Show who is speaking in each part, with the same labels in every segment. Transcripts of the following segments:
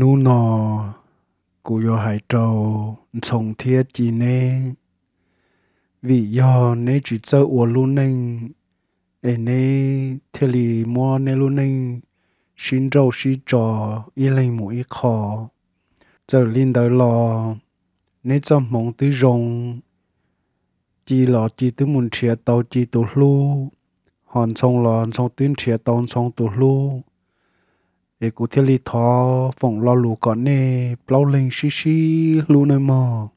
Speaker 1: nu nò cụ yo hải trầu sống thiết chỉ nê vì do nê chỉ cho ua luôn nên ê nê thế lì mua nê luôn nên xin rau xí trò y lên mũi khó giờ lên đời lò nê cho mong tư rồng chỉ lò chỉ tư muốn chia tàu chỉ tù lu hòn sông lò sông tuyến chia tàu sông tù lu để cụ thiết lý thọ phòng lo lù còn nè bao lên xí xí lù nơi mò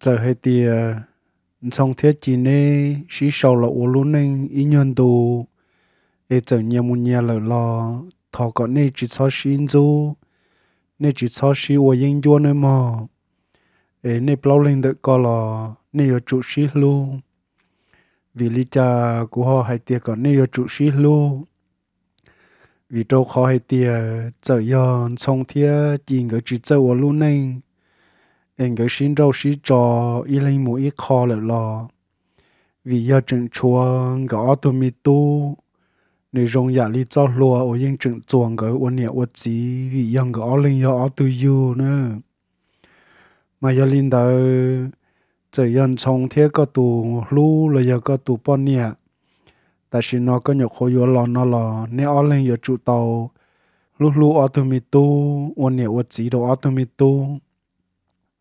Speaker 1: giờ hay tìa xong thiết chỉ nè xí sầu là ô lù nên ý nhân đồ để giờ nhà mu nhà lờ lo thọ còn nè chỉ cho xí du nè chỉ cho xí ô yên du nơi mò để nè bao lên được coi là nè ở trụ xí lù vì lý cha của họ hay tìa còn nè ở trụ xí lù vì tôi khó hay tiề giờ yon xong thia chỉ người chỉ cho ở luôn nên anh người xin đâu xin cho y lên mũi y khó là lo vì giờ chừng chuông gõ tụi mi tu nếu rong giả dạ lý cho lúa ở yên chừng chuông gỡ uốn nhẹ uốn chỉ vì yên gõ linh gõ tụi yêu nữa mà giờ linh đời giờ yon xong thia có tụ lu lại giờ có tụ bao nhiêu ta chỉ nó có nhiều khối yếu lo nó lo nếu ở lên yếu trụ tàu lúc lúc ở tụi mình tu ôn nhiều ôn chỉ đồ ở tụi mình tu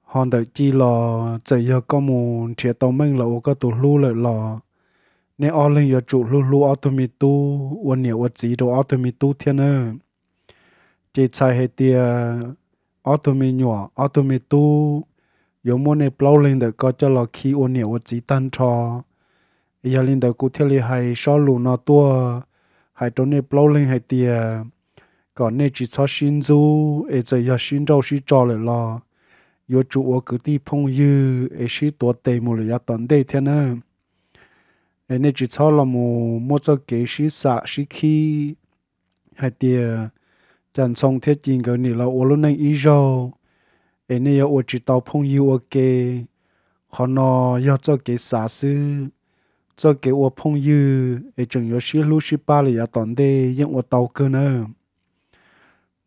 Speaker 1: hòn đợi chi lo chạy yếu có mù chia tàu mình là có tụi lúc lợi lo nếu ở lên yếu trụ lúc lúc ở tụi mình tu ôn nhiều ôn chỉ đồ ở tụi mình tu thiên ơi chỉ chạy hết tia ở tụi mình nhỏ ở tụi mình tu yếu muốn này plau lên để có cho lo khi ôn nhiều ôn chỉ tan cho giờ linh đầu cụ thi li hay xó lù nó tua hay trốn nè bao lên hay tiề còn nè chỉ cho xin du ấy giờ giờ xin đâu xin cho lại lo yo chủ ở cứ đi phong dư ấy xin tua tề mù lại tận đây thế nữa ấy nè chỉ cho là mù mua cho cái xin xả xí khi hay tiề chẳng xong thiết chính cái này là ở lúc này ý rồi ấy nè yo ở chỉ tàu phong dư ở kế họ nó yo cho cái xả xứ cho cái ô phong dư để chừng yếu sĩ lúc sĩ ba lì à tòn đê yên ô tàu cơ nơ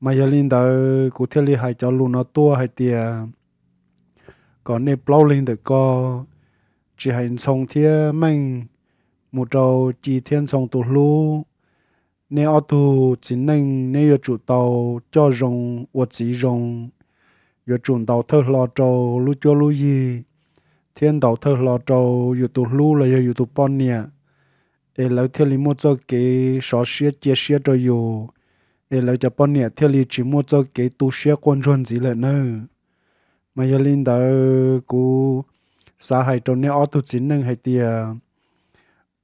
Speaker 1: mà giờ linh đạo, cụ thể li hai cho luôn nó tua hai tia còn nè bao linh đạo, co chỉ hành song thiê mình một trâu chỉ thiên song tụt lu nè ô tu chỉ năng nè yếu chủ tàu cho rồng ô chỉ rồng yếu chủ tàu thơ lo trâu lu cho lu gì thiên đạo thơ lo trâu youtube lu là youtube bọn nè ê lâu thiên lý mua cho cái xó xía chia xía cho yo ê lâu cho bọn nè thiên lý chỉ mua cho cái tu xia quân trọng gì là nơ mà giờ linh đó cú xa hội trong này ở tu chính năng hay tiề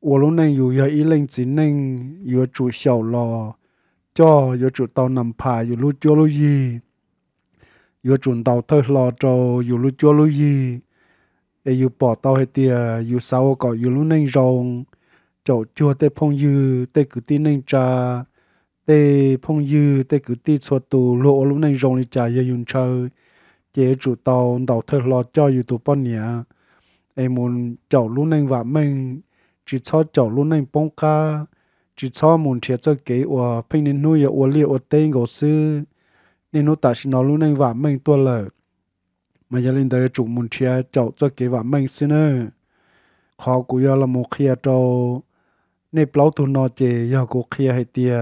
Speaker 1: 我拢能有要一零只能有住小咯，叫有住到南派有路叫路伊，有住到特老州有路叫路伊。e yu bỏ tao hay tia yu sao có yu luôn nên rong chỗ chùa tê phong yu tê cứ tin nên cha tê phong yu tê cứ tin xóa tu, lộ luôn nên rong đi cha ye yun chơi chế chủ tàu đầu thời lo cho yu tụ bọn nhà em muốn chỗ luôn nên và mình chỉ cho chỗ luôn nên bông ca chỉ cho muốn thiệt cho kế của phim nên nuôi ở liều ở tên của sư nên nó ta chỉ nói luôn nên và mình tua lời mà giờ lên tới chủ muốn chia cháu cho kế vợ mình xin nữa khó của giờ là một kia trâu nè bao thu nó chè giờ của kia hay tiề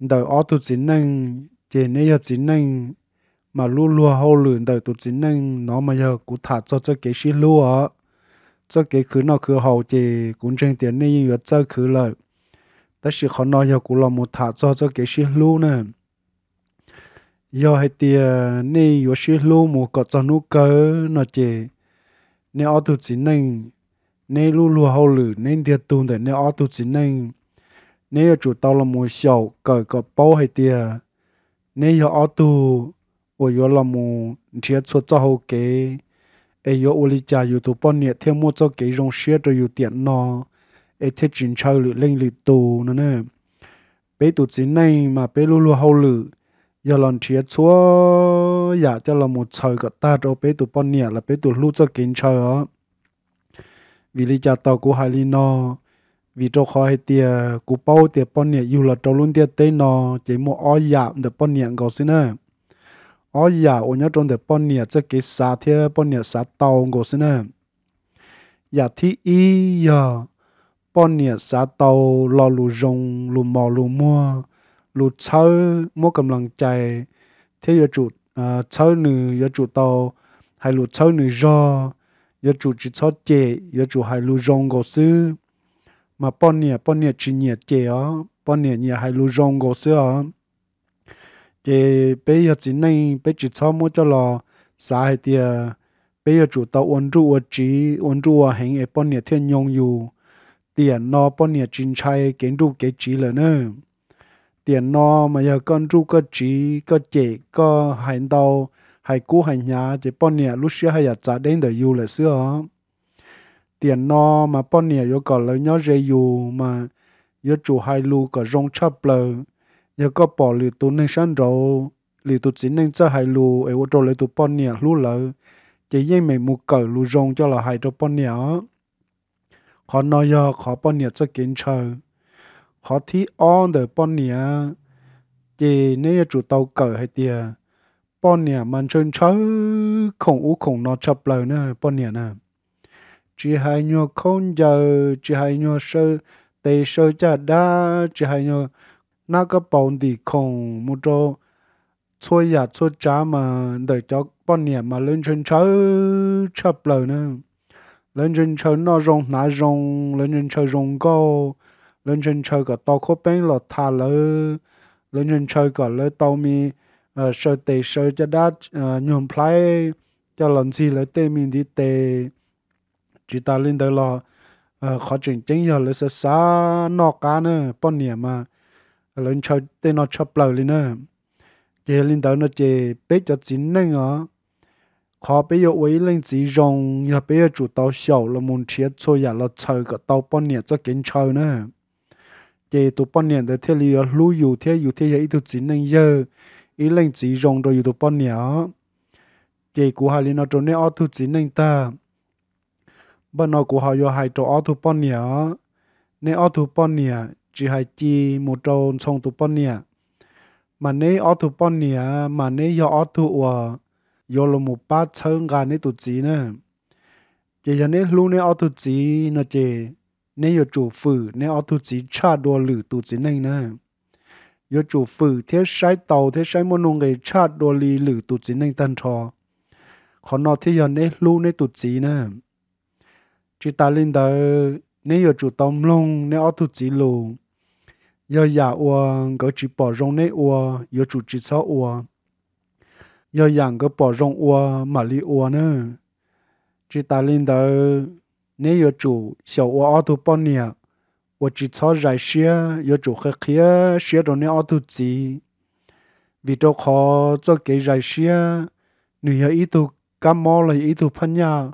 Speaker 1: đời ở tu chính năng chè nè giờ chính năng mà lu lu hậu luyện đời tu chính năng nó mà giờ của thả cho cho kế xí lu cho kế khứ nó khứ hậu chè cũng trên tiền nè giờ cho khứ lời tất sự khó nói giờ của là một thả cho cho kế xí lu nè giờ hay tiề ờ, nè yo shi lu mu có cho nu cơ nó chè nè ở tu chỉ nên nè lu lu hậu lử nên tiề tu để nè ở tu chỉ nên nè chỗ tao là mùa sầu cởi có bao hay tiề ờ, nè yo ở tu ở yo là mù thiệt số cho hậu kế ai e yo uli cha yo tu bao nhiêu thêm mua cho kế rong xe cho yo tiền nó ai e thiết chính chơi lử lên lử tu nữa nè bé tu chỉ nên mà bé lu lu hậu lử giờ lần chia chúa giờ dạ, cho là một trời có ta cho bé tụ bọn nhẹ là bé tụ lũ cho kiến trời đó vì lý cha tàu của hai lý nó vì cho khỏi tiề của bao tiề bọn nhẹ dù là trâu luôn tiề tên nó chỉ một ó dạ được bọn nhẹ gọi xin nè ó dạ ô nhớ trong được bọn nhẹ cho cái xa thế bọn nhẹ xa tàu gọi xin nè dạ thi y giờ bọn nhẹ xa tàu lo lù rồng lù mò lù mua ลูเช้ามั่วกำลังใจเที่ยจุดเอ่อเช้าหนึ่งยจุดโตให้ลูเช้าหนึ่งรอยจุดจิตเช้าเจยจุดให้ลูรองก็ซื้อมาป้อนเนี่ยป้อนเนี่ยจีเนี่ยเจอ๋อป้อนเนี่ยเนี่ยให้ลูรองก็ซื้ออ๋อเจไปยจีนี่ไปจิตเช้ามั่วจะรอสายเตียไปยจุดโตวันรู้วันจีวันรู้ว่าเห็นไอ้ป้อนเนี่ยเที่ยงยงอยู่เตียนนอป้อนเนี่ยจินชัยเก่งดูเก่งจีเลยเนอะ tiền nó mà giờ con ru có trí, có chế có hành đầu hay cú hay nhà thì bọn nè lúc xưa hay trả đến đời yêu là xưa tiền nó mà bọn nè yo còn lấy nhớ dễ yêu mà yo chủ hai lu có rong chắp lờ giờ có bỏ lì tu nên sẵn rồi lì tu chỉ nên cho hai lu ấy vô trâu lấy tu bọn nè lu lờ chỉ riêng mình mua cờ lu rong cho là hai trâu bọn nè khó nói yo khó bọn nè cho kiến chờ họ thi on the bọn nia chỉ nếu chủ tàu cờ hay tiề bọn nia mình chân chớ không u không nó chập lời nữa bọn nia nè chỉ hay nhau không giờ chỉ hay nhau sơ tây sơ cha đa chỉ hay nhau nó có bọn thì không một chỗ xôi giả xôi chá mà để cho bọn nia mà lên chân chớ chập lời nữa lên chân chớ nó rong nó rong lên chân chớ rong cao lên trên chơi cả tàu khó bên lọt thả lỡ lên trên chơi cả lỡ tàu mi sơ tê sơ cho đã nhuộm play cho lần gì lỡ tê mình đi tê chỉ ta lên tới lọ khó chuyện chính giờ lỡ sơ xa nọ cá nữa bọn nhẹ mà lên chơi tê nó chập lỡ lên nữa chế lên tới nó chế bế cho chính nên á khó bây giờ với lên chỉ rong giờ bây giờ chủ tàu sầu là muốn chia cho giờ là chơi cả tàu bọn nhẹ cho kiến chơi nữa chế tụ bọn niệm để lý li lú dù thế dù thế ấy tụ chỉ nên giờ ý lên chỉ rong rồi dù tụ bọn niệm chế của hai li nó trốn nơi ở tụ chỉ nên ta bên nó của họ do hai chỗ ở tụ bọn niệm nơi ở tụ bọn niệm chỉ hai chi một trâu trong tụ bọn niệm mà nơi ở tụ bọn niệm mà nơi do ở tụ ở do là một ba chân gà nơi tụ chỉ nữa chế giờ nơi lú nơi ở tụ chỉ nó chế nên yo phử nên ở tu chỉ cha đua lử tu chỉ nên nè yo phử thế sai tàu thế sai môn nông cha đua lì lử tu chỉ nên tan trò còn nó thế giờ nên lu nên tu chỉ nè chỉ ta lên đó nên yo chủ tông lông ở tu chỉ lu yo ya uang có chỉ bỏ rong nên uang yo chỉ sao uang yo yang có bỏ rong uang mà li uang nè chỉ ta lên đó 你要做小我阿头帮你，我职场认识要做黑客，学着你阿头做。为了好做给认识，你要一头感冒了，一头喷药，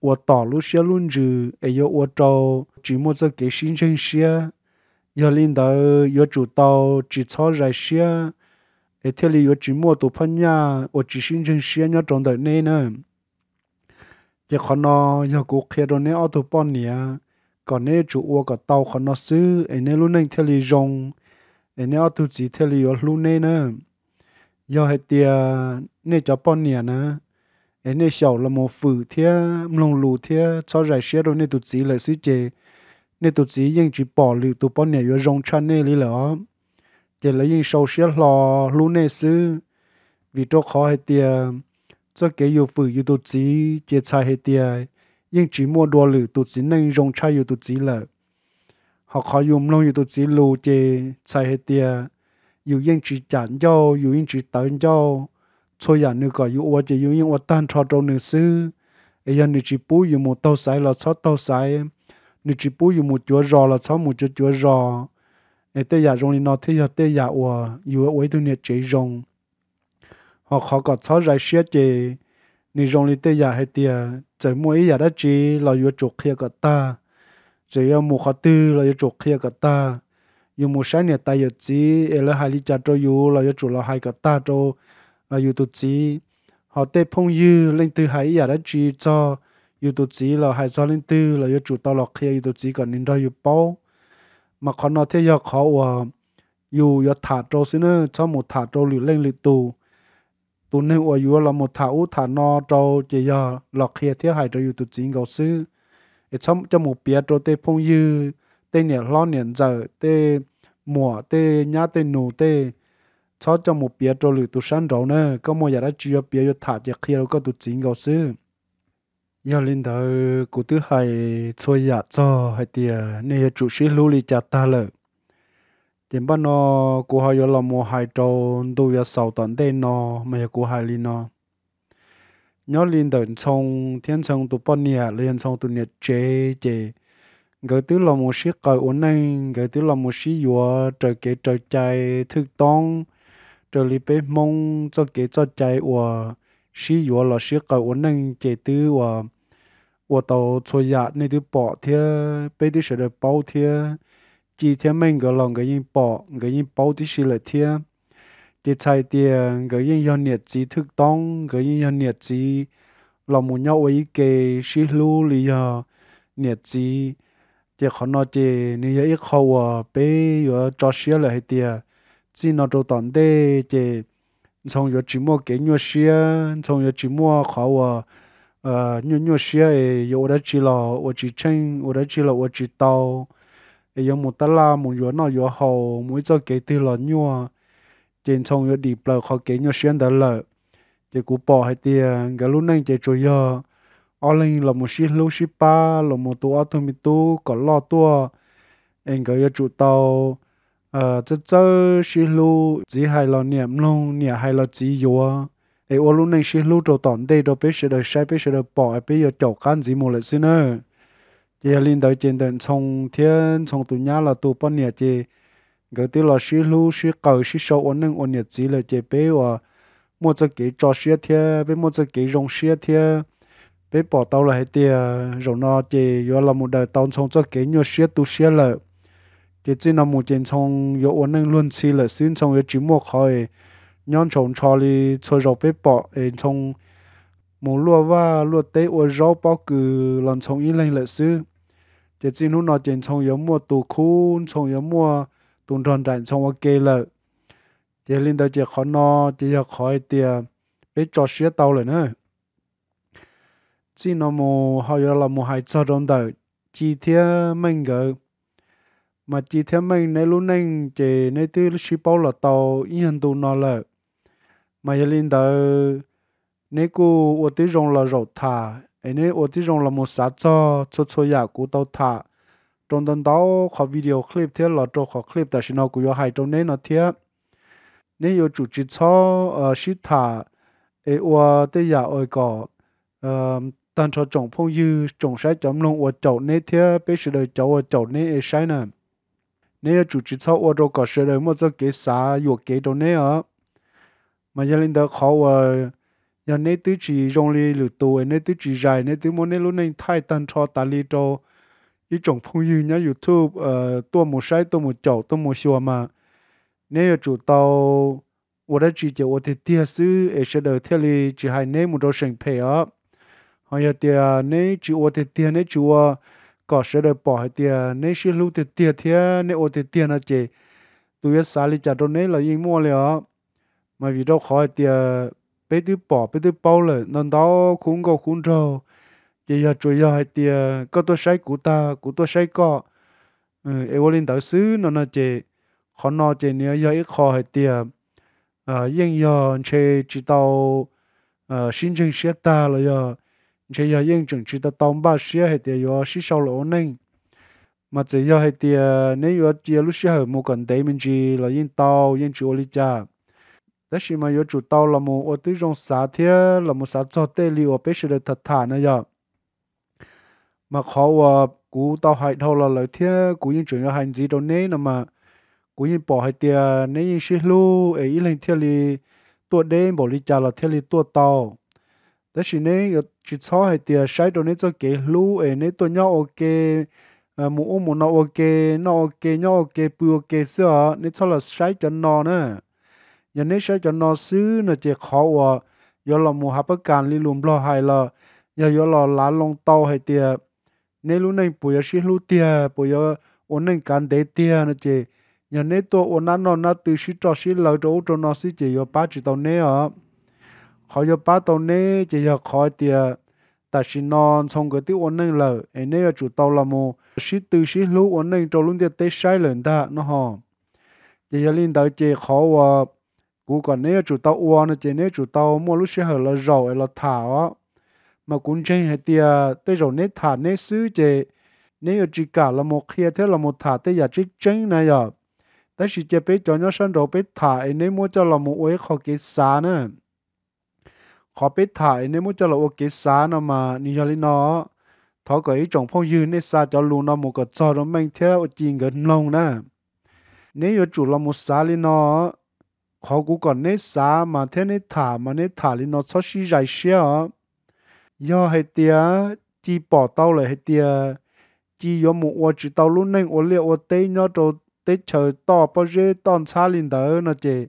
Speaker 1: 我打撸些撸子，也要我做，寂寞则给心情写。要领导要做到职场认识，一天里要寂寞多怕痒，我只心情写要装在内呢。giờ con nó giờ cố kia rồi nếu auto pon nè còn nếu chủ ô có tàu con nó xứ ấy nếu luôn nên theo lý rong ấy nếu auto chỉ theo lý ở lúc này giờ hay tia nếu cho pon nè nữa ấy nếu sầu là một phử thia lồng lù thia cho giải xe rồi nếu tụt chỉ lại xứ chê nếu tụt chỉ nhưng chỉ bỏ lử tụt pon nè ở rong chăn nè lý lỡ giờ lấy nhưng sầu xe lò luôn này xứ vì cho khó hay tia cho cái yêu phụ yêu tổ chí chế chai hệ tia nhưng chỉ mua đồ lử tổ chí nên chai yêu tổ chí là họ khó dùng long yêu tổ chí lù chai hệ tia yêu yên chỉ chán cho yêu yên chỉ tấn cho cho nhà nữ gọi yêu ô chế yêu yên ô tan cho trong nữ sư ấy giờ nữ chỉ bú yêu một tàu sải là sáu tàu sải nữ chỉ bú yêu một chúa rò là sáu một chúa rò ấy tây giả rong thì nó thấy giờ tây giả ô yêu ô ấy tu nhiệt chế họ khó có cho giải xuyết gì ni rong lì tê ya hay tia chỉ ý ya đã chỉ là yêu chuột kia cả ta chỉ yêu mua khó tư là yêu chuột kia cả ta yêu mua sáng nhà ta yêu ế là hai lý cha cho yêu là yêu chuột là hai cả ta cho là yêu tu chỉ họ tê phong yêu lên từ hai ya đã chỉ cho yêu tu chỉ là hai cho lên tư là yêu chuột tao là kia yêu tu chỉ còn nên ra yêu bao mà khó nói thế ya khó và yêu yêu thả cho xin nữa cho một thả cho liu lên liu tu tu nên ở yếu là một thảo thả no trâu chỉ giờ lọc kia thiết hại cho yếu tu chính cầu sư ở trong cho một bia trâu tê phong dư tê nhẹ lo niệm giờ tê mùa tê nhá tê nụ tê cho cho một bia trâu lử tu sáng đầu nè có một giờ đã chia bia yếu thả chỉ kia rồi có tu chính cầu sư giờ lên đầu cụ tứ hại chơi giả dạ cho hay tiền nên chủ sĩ lưu lý cha ta lợi tiền bao nó cô hay làm mua hai trâu đủ giờ sáu tuần đây nó mà giờ cô hay linh nó nhớ linh đợt trong thiên xong tụ bao nhiêu lên xong tụ nhiệt chế chế cái thứ là một chiếc cờ ổn định, cái thứ là một chiếc vừa trời cái trời chạy thức tông trời li bê mông cho kế cho chạy và chiếc vừa là chiếc cờ ổn định chế thứ và và tàu chơi yạt này thứ bỏ thế bây thứ sẽ được bao thế chỉ thiên mình gọi lòng cái yên bỏ cái yên bảo đi xí lại thiên, để chạy tiền cái yên yên nhiệt chỉ thức đóng cái yên yên nhiệt chỉ lòng muốn nhau với cái xí lu lý à nhiệt chỉ để khó nói chỉ nếu ít khâu à bé rồi cho xí lại tiền chỉ nó đồ tận đây chỉ trong giờ chỉ mua cái nhau xí trong giờ chỉ mua khâu à ờ nhau nhau xí ấy giờ chỉ là chỉ tranh chỉ là chỉ tàu ấy giờ một tát la một giờ nó giờ hậu mỗi giờ cái thứ là nhua trên sông giờ đi bờ khó cái nhua xuyên đã lợ chỉ cú bỏ hay tiền cái lúc này chỉ chơi giờ ở lên là một xí lúc xí ba là một tu ở thằng mi tu có lo tu anh cái giờ chủ tàu ờ chứ chứ xí lúc chỉ hay là niệm luôn niệm hay là chỉ yếu ấy ở lúc này xí lúc đồ tòn đây đồ biết sẽ được sai biết sẽ được bỏ biết giờ chậu can gì một lại xin nữa chỉ linh đạo trên đền sông thiên sông tu nhà là tu bận nhiệt chỉ cái tiêu là sĩ lưu sĩ cầu sĩ sâu ổn nâng ổn nhiệt chỉ là chỉ bé và một cái kỹ cho sĩ thiên với một cái rong sĩ thiên bé bỏ tao là hết tiền rồi nó chỉ do là một đời tao sông cho cái nhiều sĩ tu sĩ là chỉ chỉ là một trên sông có ổn nâng luôn sĩ là xin sông có chỉ một khỏi nhon trong cho đi cho rồi bé bỏ trên trong một lúa và lúa tây ổn rau bao cử lần trong yên lên là xứ chỉ xin nó nọ chuyện trong yếu mua tù khu trong yếu mua tù tròn trại trong ok lợ chỉ linh tới chỉ khó nọ chỉ giờ khỏi tiền biết cho xía tàu rồi nữa chỉ nó mù họ giờ là mù hai cho trong đời chỉ thế mình gỡ mà chỉ thế mình nay lúc nãy chỉ nay tư xí bao là tàu yên hình tù nọ lợ mà giờ linh tới nay cô ở tư rong là rậu thả anh ấy ở đây trong là một sát cho cho cho nhà cụ tàu thả trong tuần đó có video clip thế là cho có clip tại sao nó cũng có hai trong đấy nó thế nếu có chủ trì cho ờ sĩ thả ấy ở đây nhà ở có ờ tần cho trồng phong dư trồng sẽ chấm lông ở chậu này thế bây giờ đời chậu ở chậu này ấy sai nè nếu chủ trì cho ở đâu có sẽ đời một số cái xã yêu cái trong này ở mà gia đình đó khó ờ uh, giờ nếu tứ chỉ rong li lử tù nếu tứ chỉ dài nếu tứ muốn nếu lúc này thay tân cho ta li cho ý chồng phong như nhá youtube ờ tôi một sai tôi một chậu tôi một xua mà nếu chủ tàu 我的直接我的电视也是的，这里只还内幕的审配啊，还有的那只我的电那只我搞些的保还的那些路的电天那我的电那节，都要啥里家都那了，因么了，嘛遇到好一点。bé thứ bỏ bé thứ bao lệ nên đó cũng có cũng trâu giờ giờ chủ giờ hay tiề có tôi say của ta của tôi say có ừ em lên tàu xứ nó nó chè khó nó chè nhớ giờ ít khó hay tiề ờ yên giờ chè chỉ tàu ờ xin chân xe ta là giờ chè giờ yên chân chỉ tàu tàu ba xe hay tiề giờ xí sau lỗ nên mà chỉ giờ hay tiề nếu giờ tiề lúc xe hay một cần đấy mình chỉ là yên tàu yên chủ lý cha đó chỉ mà yêu chủ tàu là một ô tư trong xã thế là một xã cho tê liu ở bên sườn thật thà nữa giờ mà khó à cú tao hại thâu là lời thế cú những chuyện hành gì đồ nấy nè mà cú những bỏ hai tiền nấy những xí lu ấy lên thế li tua đêm bỏ li trả là thế li tua tàu, đó chỉ nấy chỉ cho hai tiền sai đồ nấy cho kể lu ấy nấy tua nhau ok mũ ôm mũ nó ok nó ok nhau ok bự ok sữa nấy cho là sai cho nó nè. ยันนี้ใช้จะนอซื้อนะเจขอว่ายอลมูฮับการลิลุมรอไฮละยายอลหลานลงเตาให้เตียในรู้ในปุยชิรู้เตียปุยอนในการเดเตียนะเจยันนี้ตัวอนั้นนอนนะตือชิจอชิเหลาโจจนอซิเจยอป้าจิตอนเนี้ยขอยอป้าตอนนี้เจยอขอเตียแต่ชินอนทรงกติอนั้นเลยไอเนี้ยจุดเตาละมูชิตือชิรู้อนั้นโจลุนเตียเตใช้เลยได้นะฮะเจยลินเตาเจขอว่ากูก่อนเนี่ยจู่เตาอ้วนเจเนี่ยจู่เตามัวรู้เชือเหรอเราเราเราถาวมากุนเชงเฮเตียเต้เราเนี่ยถาเนี่ยซื้อเจเนี่ยจิกาละโมเคียเท่ละโมถาเต้อยากจีเจงนะยอแต่สิเจไปจอนยอดฉันเราไปถ่ายเนี่มัวจะละโมเอ้ขอกิศานะ ขอไปถ่ายเนี่มัวจะละโมเกศานะมานิยาลินอท้อก็ไอ้จงพ่อยืนในซาจอลูนอมูก็จอรมแมงเทอจริงกันลงนะเนี่ยจู่ละโมซาลินอ khó cú còn nết xa mà thế nết thả mà nết thả lên nó cho xí dài xia do hay tia chỉ bỏ tao lại hay tia chỉ do một ô chỉ tao luôn nên ô liệu ô tê nó đồ tê chờ to bao giờ tòn xa lên đỡ nó chỉ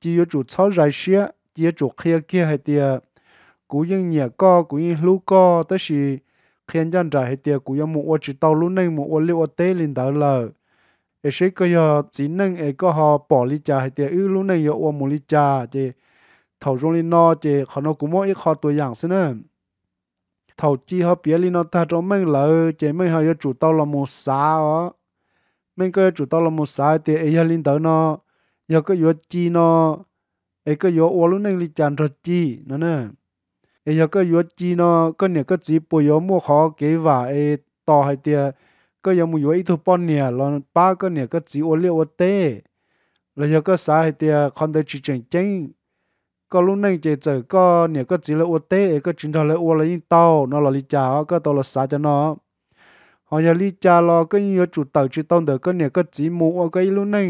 Speaker 1: chỉ do chủ cho dài xia chỉ chủ kia kia hay tia cú yên nhẹ co cú yên lú co tới xì khen dân trái hay tia cú do một ô chỉ tao luôn nên một ô liệu ô tế lên đỡ lời เอชก็ยอจีนึงเอก็ฮอปอลิจาให้เตียอือรู้นึงยอวมุลิจาเจเถาจงลินอเจขอนกุโมอีคอตัวอย่างซะเนอะเถาจีฮอเปียลินอตาจงมึงเลยเจมึงฮอยจุตอลมูสาอ๋อมึงก็จุตอลมูสาเตียเอยลินเตอนอยอก็ยอจีนอเอก็ยอวรู้นึงลิจันทจีนั่นเนอะเอยก็ยอจีนอก็เนี่ยก็จีปุยอมัวขอเกว่าเอต่อให้เตียก็ยังมูอยู่อีทุปอนเนี่ยลอนป้าก็เนี่ยก็จีโอเลียวเต้แล้วยังก็สาเตียคอนเดจิเจงเจงก็ลุงนั่งเจเจอก็เนี่ยก็จีเลอเต้ก็จินทอเลอเลยยิ่งเต้านอลลิจาก็ตัวละสาจะนอหอยลิจาลอก็ยิ่งจุดเต่าจุดต้นเดก็เนี่ยก็จีมูก็ลุงนั่ง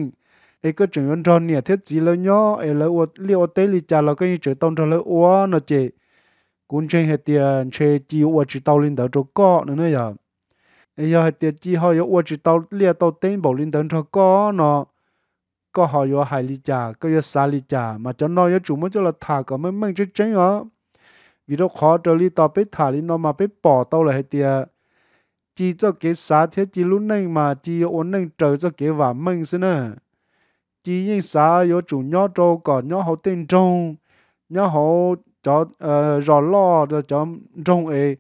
Speaker 1: ไอ้ก็จุดยันทอนเนี่ยเทจีเลย่อไอ้เลอเลียวเต้ลิจาลอก็ยิ่งจุดต้นทอเลอวนอเจกุนเชงเฮเตียนเชจิวจุดเต่าลินเต่าจุกก็นั่นเนี่ย ấy hai chỉ 要係跌之後有我知道列到頂部領等錯歌呢，個好有海里家，個有沙里家，嘛就那有主麼就了他個麼麼就真哦，vì đó khó trở đi tao biết thả đi nó mà biết bỏ tao lại tiệt chỉ cho cái xá thế chỉ lúc này mà chỉ ổn định trở cho cái và mình xin nè chỉ những xá yếu chủ nhỏ trâu còn nhỏ hậu tên trâu nhỏ hậu cho rõ lo cho trông ấy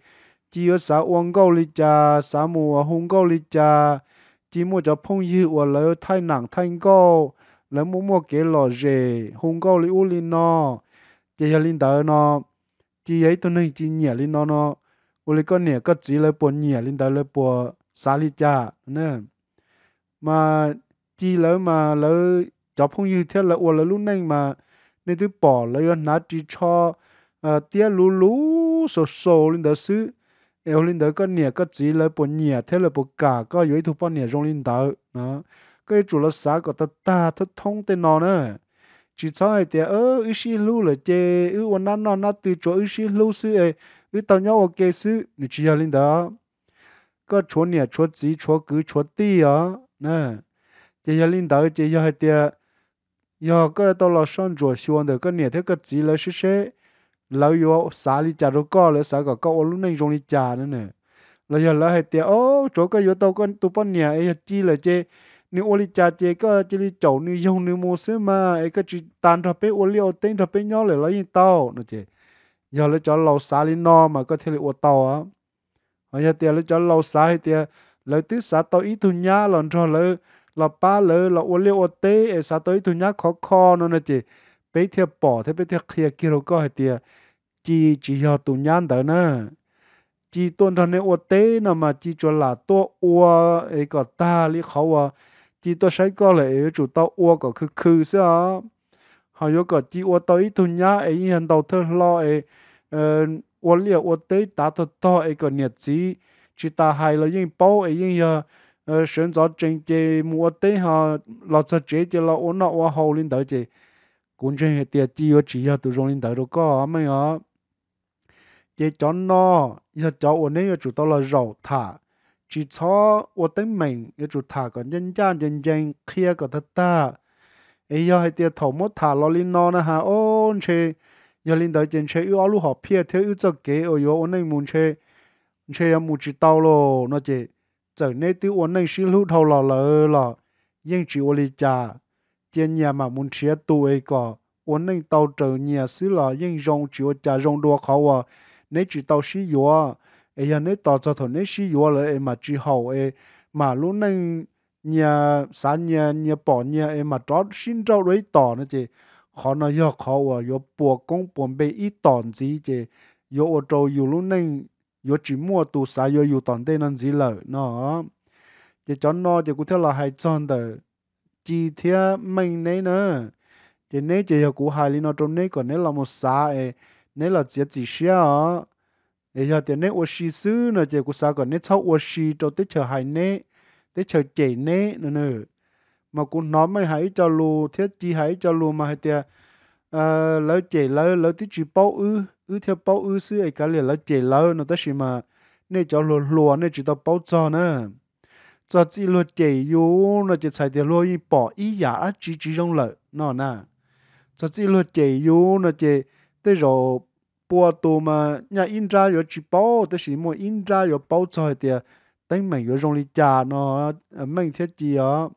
Speaker 1: จีวสาวงกอลิจาสามัวฮงกอลิจาจีมัวจะพงยืวแล้ท่ายหนังท่ายก็แล้วมัวมัเกลอเจฮงกอลิอุลินอเจียลินเตอร์นอจีไอตัวหนึ่งจีเหนียลินอนออุลิก็เหนียก็จีเลยปวดเหนียลินเตอร์เลยปวดสาลิจาเนี่ยมาจีแล้วมาแล้วจะพงยืเท่าแล้วอุลลุ่นเองมา ในที่ปอดแล้วนัดจีชอเออเตี้ยลูลูโซโซลินเตอร์ซื้อ eo linh đỡ có nhẹ có chỉ lấy bộ nhẹ thế là bộ cả có dưới thu bao nhẹ rong linh đỡ nó cái chủ là xã có ta ta thức thông tên nó nữa chỉ cho thì ơ ư xí lưu là chê ư ôn năn nó nó từ chỗ ư lưu sư ấy ư nhau ok sư nụ chỉ linh đỡ có chỗ nhẹ chỗ chỉ chỗ cứ chỗ ti á nè chỉ giờ linh đỡ chỉ giờ hai thì giờ cái tao là sang chỗ xí ôn đỡ có nhẹ thế có là sư lâu yo xả li chả đâu có lỡ xả cả câu lúc này trong li chả nữa nè là giờ là hay tiếc ô chỗ cái yo tao con tụi bọn nhà ấy chi là chê nếu ô li chả chê có chỉ đi chậu nếu dùng nếu mua xí mà ấy có chỉ tan thập bé ô liu tên thập bé nhau lại lấy như tao nữa chê giờ lấy cho lâu xả li no mà có thể là ô tàu, á bây giờ tiếc lấy cho lâu xả hay tiếc lấy tứ xả tàu ít thu nhá lần cho lấy là ba lấy là ô liu ô tê xả tao ít thu nhá khó khó nó nè chê bây theo bỏ thế bây theo kia kia rồi có tiệt chi chỉ cho tụ nhãn đó nè, chi tuân thân này ô tế nè mà chỉ cho là tua ô ấy có ta lý khẩu à chỉ tua sấy có lẽ chủ tao ô có khư khư xí à họ yêu chi chỉ ô tao ít tụ nhãn ấy hiện đầu thơ lo ấy ô liệu ô tế ta thật to ấy có nhiệt gì chi ta hay là yên bao ấy yên giờ ờ, sáng rõ trình chế mua tế họ lọt sợ chế chế là ổn nọ hoa hầu lên tới chế cũng trên hệ tiệt chi ở chỉ ở từ rong linh tới đâu có mấy ở chế chó no giờ chó ổn nên chủ tao là rầu thả chỉ cho ổn tính mình giờ chủ thả còn nhân gia nhân dân kia còn thật ta ấy giờ hệ tiệt thầu mốt thả lo linh no nè ha ôn chế giờ lên tới trên chế ưu lu học phe theo ưu cho kế ở yếu ổn nên muốn chế chế em muốn chỉ tao lo nó chế giờ nên tiêu ổn nên xin lúc thầu lò lỡ lò nhưng chỉ ổn linh cha chia nhà mà muốn chia tuổi có ổn định tàu trở nhà xứ là yên rong chiếu cha rong đua khó à nếu chỉ tàu xí yếu ấy giờ nếu tàu cho thằng nếu xí yếu là em mà chỉ hậu ấy mà lúc nên nhà xã nhà nhà bỏ nhà em mà trót xin trâu đấy tỏ nữa chứ, khó nó giờ khó à giờ bỏ công bỏ bê ít tòn gì chứ, giờ ở trâu giờ lúc nên giờ chỉ mua tụ xã giờ giờ tòn tên ăn gì lợ nó chị cho nó chị cũng theo là hai chọn đời chỉ thia mình nấy nữa chỉ nấy chỉ học cú hài nó trong nấy còn nấy là một xã ấy nấy là chỉ chỉ xia à ấy giờ thì nấy ô xí sư nữa chỉ cú xã còn nấy sau ô xí cho tới chờ hài nấy tới chờ chỉ nấy nữa nữa mà cú nói mới hài cho lù thiết chi hài cho lù mà hãy tiền à ờ, lỡ chỉ lỡ lỡ tí chỉ bao ư ư theo bao ư sư ấy cả liền lỡ chỉ lỡ nó tới xí mà nấy cho lù lùa nấy chỉ tao bao cho nữa 做只落地油，那就才得落一包一牙几几种了，那那，做只落地油，那就得肉波多嘛，伢印扎有几包，但是么印扎有包在的，等们有容易加喏，呃，明天几啊，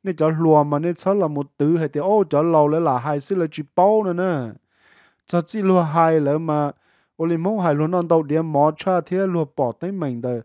Speaker 1: 你叫罗嘛，你炒了么豆还得哦，叫老了啦，还是了几包了呢，做只落海了嘛，我哩冇海了，那到点毛差天落包等们的。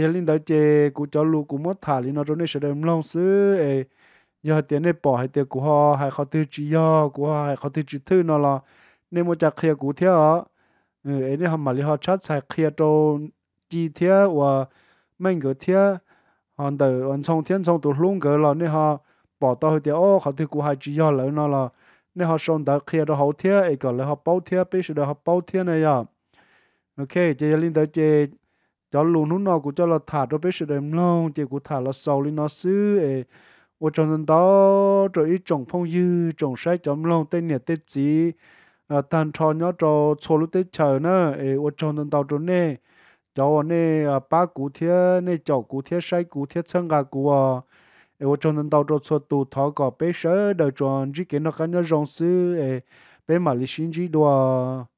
Speaker 1: giờ linh đạo chế cụ cho lu cụ mất thả linh nó rồi nên sẽ đem long xứ ấy giờ tiền này bỏ hay tiền cụ họ hay họ tư chỉ do cụ họ hay họ tư chỉ thứ nó là nên một chặt khía cụ theo ừ ấy này hầm mà li họ chát sai khía cho chi theo và mình cái theo hòn đời anh xong thiên xong tụt luôn cái là nên họ bỏ tao thì ô họ thì cụ hai chỉ do lại nó là nên họ xong đã kia đó hậu theo, ấy còn lại họ bao theo, bây giờ họ bao theo này à ok chị linh đạo chế cho lù nú nó cũng cho là thả cho bé sự đêm lâu chỉ của thả là sầu lên nó xứ ấy ô trong dân đó rồi ít trồng phong dư trồng sách chấm lông tên nhiệt tên À, tan cho nhớ à, cho số lúc tết chờ nữa ấy ô trong dân đó rồi nè cho nè ba cụ thế nè cháu cụ thế sách cụ thế chân gà cụ à ấy ô trong dân đó rồi số tụ thọ có bé sợ đời tròn chỉ cái nó cái nhớ rong sư ấy bé mà lý sinh chỉ đùa